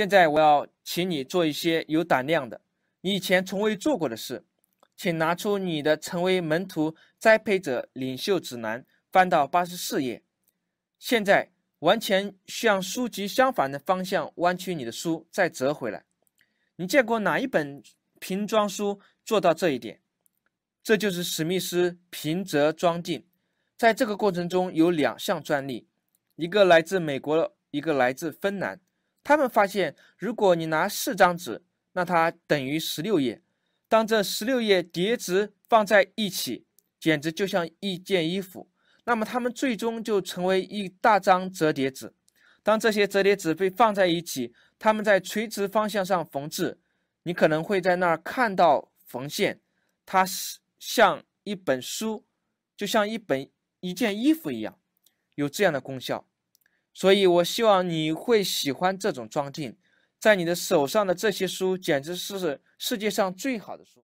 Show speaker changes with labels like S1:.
S1: 现在我要请你做一些有胆量的，你以前从未做过的事，请拿出你的《成为门徒栽培者领袖指南》，翻到八十四页。现在完全向书籍相反的方向弯曲你的书，再折回来。你见过哪一本瓶装书做到这一点？这就是史密斯平折装订。在这个过程中有两项专利，一个来自美国，一个来自芬兰。他们发现，如果你拿四张纸，那它等于十六页。当这十六页叠纸放在一起，简直就像一件衣服。那么，它们最终就成为一大张折叠纸。当这些折叠纸被放在一起，他们在垂直方向上缝制，你可能会在那儿看到缝线。它是像一本书，就像一本一件衣服一样，有这样的功效。所以我希望你会喜欢这种装订，在你的手上的这些书，简直是世界上最好的书。